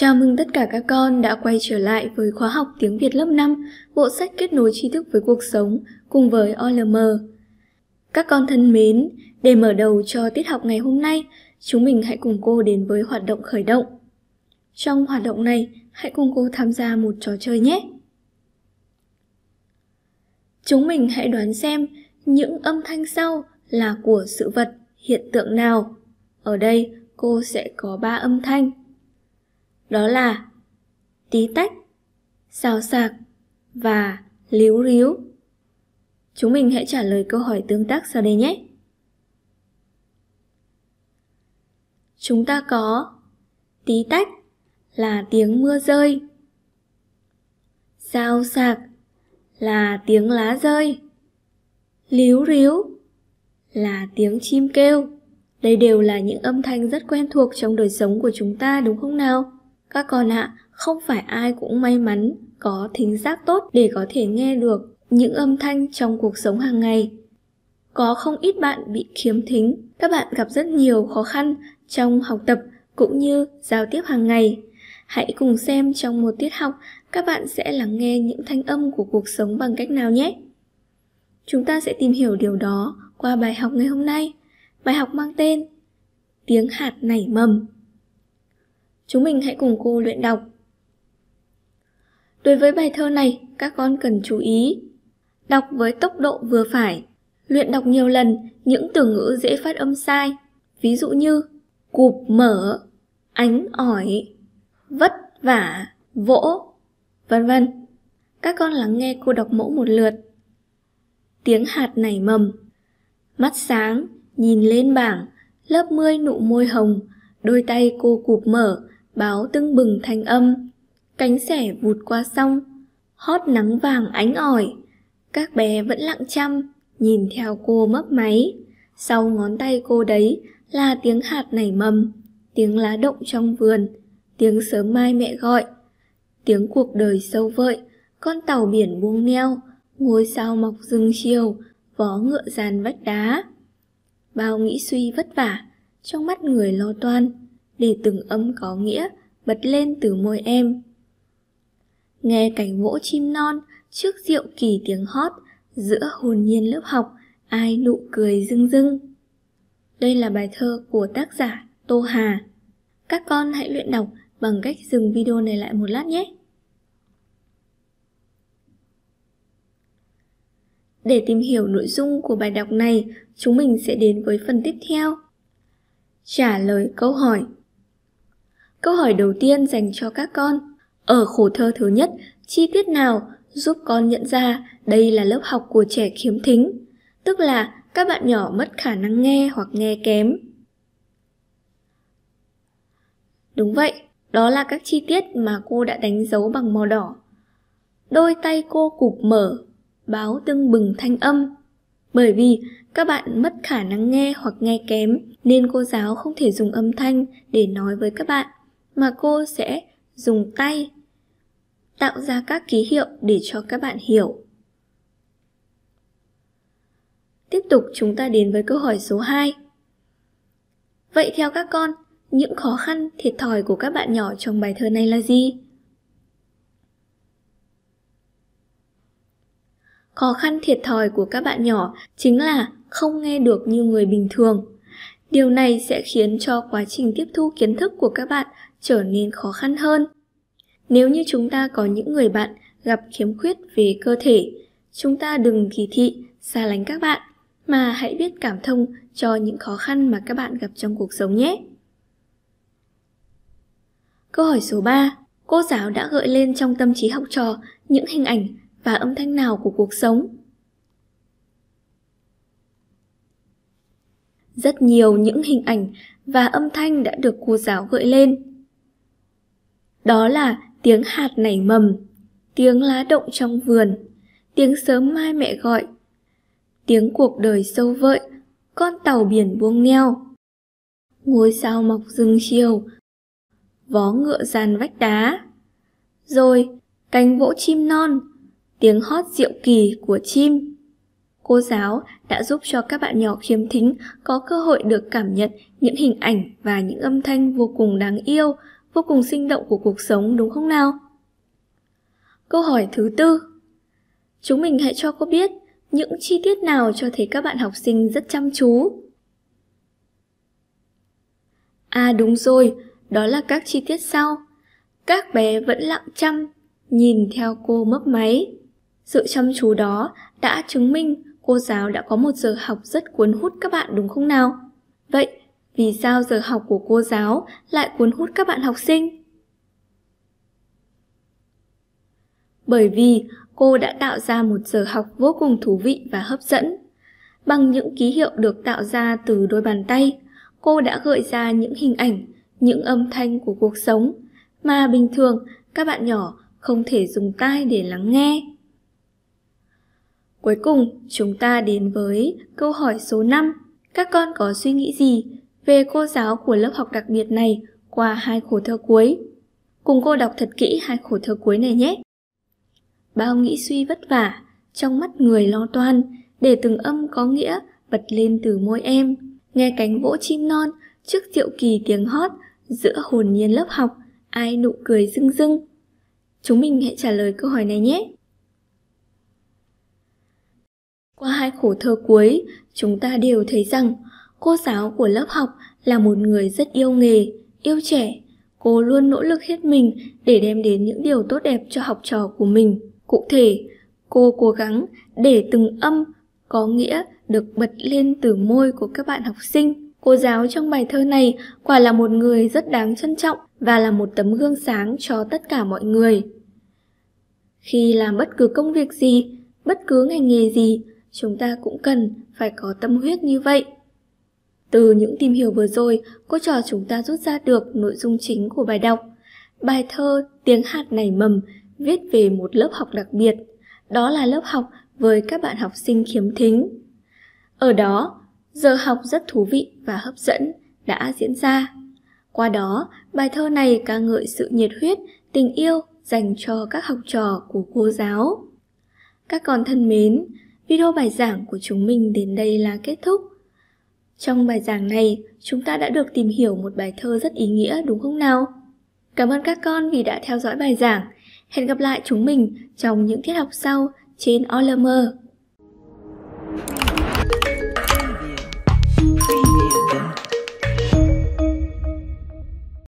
Chào mừng tất cả các con đã quay trở lại với khóa học tiếng Việt lớp 5, bộ sách kết nối tri thức với cuộc sống cùng với OLM. Các con thân mến, để mở đầu cho tiết học ngày hôm nay, chúng mình hãy cùng cô đến với hoạt động khởi động. Trong hoạt động này, hãy cùng cô tham gia một trò chơi nhé. Chúng mình hãy đoán xem những âm thanh sau là của sự vật, hiện tượng nào. Ở đây, cô sẽ có 3 âm thanh đó là tí tách, xào sạc và líu ríu. Chúng mình hãy trả lời câu hỏi tương tác sau đây nhé. Chúng ta có tí tách là tiếng mưa rơi. Xào sạc là tiếng lá rơi. Líu ríu là tiếng chim kêu. Đây đều là những âm thanh rất quen thuộc trong đời sống của chúng ta đúng không nào? Các con ạ, không phải ai cũng may mắn có thính giác tốt để có thể nghe được những âm thanh trong cuộc sống hàng ngày. Có không ít bạn bị khiếm thính, các bạn gặp rất nhiều khó khăn trong học tập cũng như giao tiếp hàng ngày. Hãy cùng xem trong một tiết học các bạn sẽ lắng nghe những thanh âm của cuộc sống bằng cách nào nhé. Chúng ta sẽ tìm hiểu điều đó qua bài học ngày hôm nay. Bài học mang tên Tiếng hạt nảy mầm. Chúng mình hãy cùng cô luyện đọc. Đối với bài thơ này, các con cần chú ý. Đọc với tốc độ vừa phải. Luyện đọc nhiều lần những từ ngữ dễ phát âm sai. Ví dụ như cụp mở, ánh ỏi, vất vả, vỗ, vân vân. Các con lắng nghe cô đọc mẫu một lượt. Tiếng hạt nảy mầm. Mắt sáng, nhìn lên bảng, lớp mươi nụ môi hồng, đôi tay cô cụp mở, báo tưng bừng thanh âm cánh sẻ vụt qua sông hót nắng vàng ánh ỏi các bé vẫn lặng chăm nhìn theo cô mấp máy sau ngón tay cô đấy là tiếng hạt nảy mầm tiếng lá động trong vườn tiếng sớm mai mẹ gọi tiếng cuộc đời sâu vợi con tàu biển buông neo ngôi sao mọc rừng chiều vó ngựa dàn vách đá bao nghĩ suy vất vả trong mắt người lo toan để từng âm có nghĩa bật lên từ môi em nghe cảnh vỗ chim non trước rượu kỳ tiếng hót giữa hồn nhiên lớp học ai nụ cười rưng rưng đây là bài thơ của tác giả tô hà các con hãy luyện đọc bằng cách dừng video này lại một lát nhé Để tìm hiểu nội dung của bài đọc này, chúng mình sẽ đến với phần tiếp theo. Trả lời câu hỏi Câu hỏi đầu tiên dành cho các con. Ở khổ thơ thứ nhất, chi tiết nào giúp con nhận ra đây là lớp học của trẻ khiếm thính, tức là các bạn nhỏ mất khả năng nghe hoặc nghe kém. Đúng vậy, đó là các chi tiết mà cô đã đánh dấu bằng màu đỏ. Đôi tay cô cụp mở, báo tưng bừng thanh âm. Bởi vì các bạn mất khả năng nghe hoặc nghe kém nên cô giáo không thể dùng âm thanh để nói với các bạn mà cô sẽ dùng tay tạo ra các ký hiệu để cho các bạn hiểu. Tiếp tục chúng ta đến với câu hỏi số 2. Vậy theo các con, những khó khăn thiệt thòi của các bạn nhỏ trong bài thơ này là gì? Khó khăn thiệt thòi của các bạn nhỏ chính là không nghe được như người bình thường. Điều này sẽ khiến cho quá trình tiếp thu kiến thức của các bạn trở nên khó khăn hơn nếu như chúng ta có những người bạn gặp khiếm khuyết về cơ thể chúng ta đừng kỳ thị xa lánh các bạn mà hãy biết cảm thông cho những khó khăn mà các bạn gặp trong cuộc sống nhé câu hỏi số 3 cô giáo đã gợi lên trong tâm trí học trò những hình ảnh và âm thanh nào của cuộc sống rất nhiều những hình ảnh và âm thanh đã được cô giáo gợi lên đó là tiếng hạt nảy mầm tiếng lá động trong vườn tiếng sớm mai mẹ gọi tiếng cuộc đời sâu vợi con tàu biển buông neo ngôi sao mọc rừng chiều vó ngựa dàn vách đá rồi cánh vỗ chim non tiếng hót diệu kỳ của chim cô giáo đã giúp cho các bạn nhỏ khiếm thính có cơ hội được cảm nhận những hình ảnh và những âm thanh vô cùng đáng yêu vô cùng sinh động của cuộc sống đúng không nào? Câu hỏi thứ tư. Chúng mình hãy cho cô biết những chi tiết nào cho thấy các bạn học sinh rất chăm chú. À đúng rồi, đó là các chi tiết sau. Các bé vẫn lặng chăm, nhìn theo cô mấp máy. Sự chăm chú đó đã chứng minh cô giáo đã có một giờ học rất cuốn hút các bạn đúng không nào? Vậy vì sao giờ học của cô giáo lại cuốn hút các bạn học sinh bởi vì cô đã tạo ra một giờ học vô cùng thú vị và hấp dẫn bằng những ký hiệu được tạo ra từ đôi bàn tay cô đã gợi ra những hình ảnh những âm thanh của cuộc sống mà bình thường các bạn nhỏ không thể dùng tai để lắng nghe cuối cùng chúng ta đến với câu hỏi số 5 các con có suy nghĩ gì về cô giáo của lớp học đặc biệt này qua hai khổ thơ cuối. Cùng cô đọc thật kỹ hai khổ thơ cuối này nhé. Bao nghĩ suy vất vả, trong mắt người lo toan, để từng âm có nghĩa bật lên từ môi em. Nghe cánh vỗ chim non, trước diệu kỳ tiếng hót, giữa hồn nhiên lớp học, ai nụ cười rưng rưng. Chúng mình hãy trả lời câu hỏi này nhé. Qua hai khổ thơ cuối, chúng ta đều thấy rằng Cô giáo của lớp học là một người rất yêu nghề, yêu trẻ. Cô luôn nỗ lực hết mình để đem đến những điều tốt đẹp cho học trò của mình. Cụ thể, cô cố gắng để từng âm có nghĩa được bật lên từ môi của các bạn học sinh. Cô giáo trong bài thơ này quả là một người rất đáng trân trọng và là một tấm gương sáng cho tất cả mọi người. Khi làm bất cứ công việc gì, bất cứ ngành nghề gì, chúng ta cũng cần phải có tâm huyết như vậy. Từ những tìm hiểu vừa rồi, cô trò chúng ta rút ra được nội dung chính của bài đọc. Bài thơ Tiếng hạt nảy mầm viết về một lớp học đặc biệt, đó là lớp học với các bạn học sinh khiếm thính. Ở đó, giờ học rất thú vị và hấp dẫn đã diễn ra. Qua đó, bài thơ này ca ngợi sự nhiệt huyết, tình yêu dành cho các học trò của cô giáo. Các con thân mến, video bài giảng của chúng mình đến đây là kết thúc. Trong bài giảng này, chúng ta đã được tìm hiểu một bài thơ rất ý nghĩa đúng không nào? Cảm ơn các con vì đã theo dõi bài giảng. Hẹn gặp lại chúng mình trong những tiết học sau trên Olimer.